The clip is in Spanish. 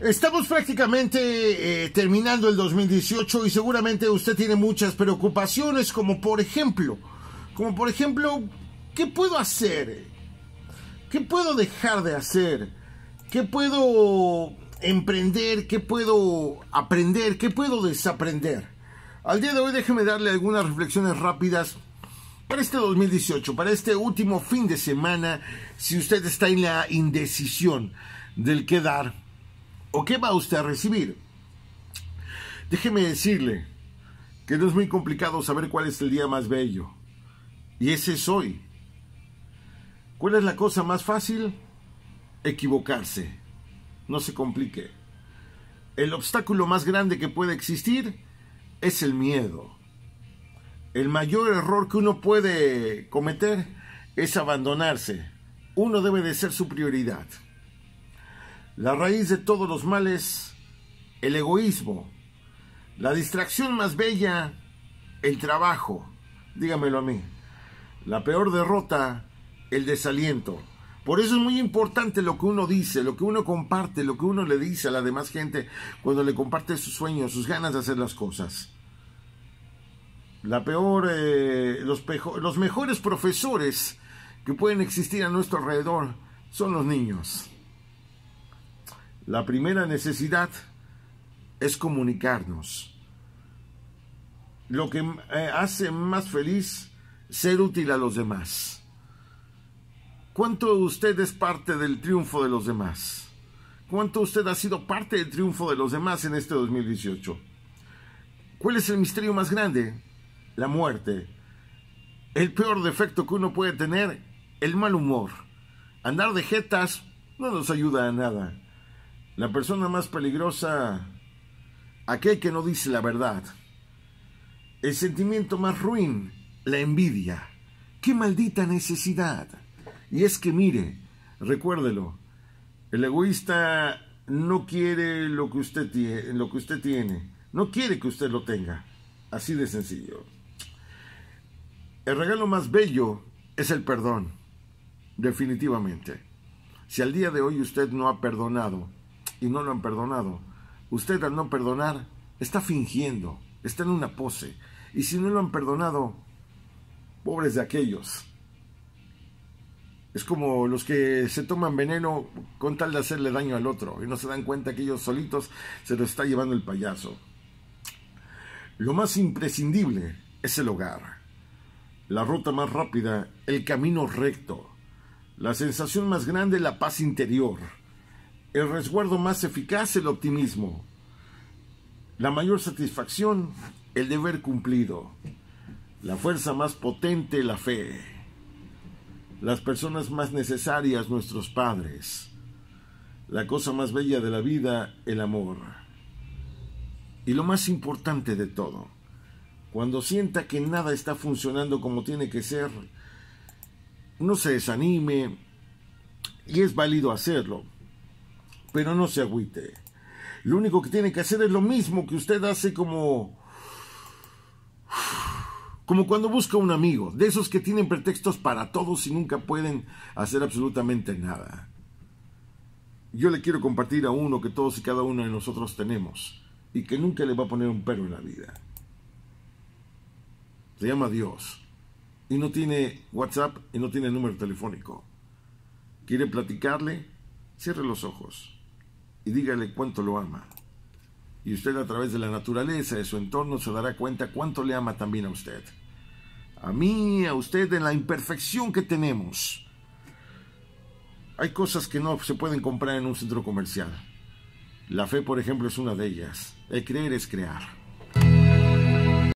Estamos prácticamente eh, terminando el 2018 y seguramente usted tiene muchas preocupaciones, como por ejemplo, como por ejemplo, ¿qué puedo hacer? ¿Qué puedo dejar de hacer? ¿Qué puedo emprender? ¿Qué puedo aprender? ¿Qué puedo desaprender? Al día de hoy déjeme darle algunas reflexiones rápidas para este 2018, para este último fin de semana, si usted está en la indecisión del qué dar ¿O qué va usted a recibir? Déjeme decirle que no es muy complicado saber cuál es el día más bello. Y ese es hoy. ¿Cuál es la cosa más fácil? Equivocarse. No se complique. El obstáculo más grande que puede existir es el miedo. El mayor error que uno puede cometer es abandonarse. Uno debe de ser su prioridad. La raíz de todos los males, el egoísmo. La distracción más bella, el trabajo. Dígamelo a mí. La peor derrota, el desaliento. Por eso es muy importante lo que uno dice, lo que uno comparte, lo que uno le dice a la demás gente cuando le comparte sus sueños, sus ganas de hacer las cosas. La peor, eh, los, los mejores profesores que pueden existir a nuestro alrededor son los niños. La primera necesidad es comunicarnos. Lo que eh, hace más feliz ser útil a los demás. ¿Cuánto usted es parte del triunfo de los demás? ¿Cuánto usted ha sido parte del triunfo de los demás en este 2018? ¿Cuál es el misterio más grande? La muerte. El peor defecto que uno puede tener, el mal humor. Andar de jetas no nos ayuda a nada. La persona más peligrosa, aquel que no dice la verdad. El sentimiento más ruin, la envidia. ¡Qué maldita necesidad! Y es que mire, recuérdelo, el egoísta no quiere lo que usted tiene, lo que usted tiene, no quiere que usted lo tenga. Así de sencillo. El regalo más bello es el perdón, definitivamente. Si al día de hoy usted no ha perdonado, y no lo han perdonado. Usted al no perdonar está fingiendo, está en una pose. Y si no lo han perdonado, pobres de aquellos. Es como los que se toman veneno con tal de hacerle daño al otro y no se dan cuenta que ellos solitos se lo está llevando el payaso. Lo más imprescindible es el hogar, la ruta más rápida, el camino recto, la sensación más grande, la paz interior el resguardo más eficaz, el optimismo. La mayor satisfacción, el deber cumplido. La fuerza más potente, la fe. Las personas más necesarias, nuestros padres. La cosa más bella de la vida, el amor. Y lo más importante de todo, cuando sienta que nada está funcionando como tiene que ser, no se desanime y es válido hacerlo pero no se agüite. Lo único que tiene que hacer es lo mismo que usted hace como... Como cuando busca un amigo, de esos que tienen pretextos para todos y nunca pueden hacer absolutamente nada. Yo le quiero compartir a uno que todos y cada uno de nosotros tenemos y que nunca le va a poner un perro en la vida. Se llama Dios y no tiene WhatsApp y no tiene número telefónico. ¿Quiere platicarle? Cierre los ojos y dígale cuánto lo ama. Y usted a través de la naturaleza, de su entorno, se dará cuenta cuánto le ama también a usted. A mí, a usted, en la imperfección que tenemos. Hay cosas que no se pueden comprar en un centro comercial. La fe, por ejemplo, es una de ellas. El creer es crear.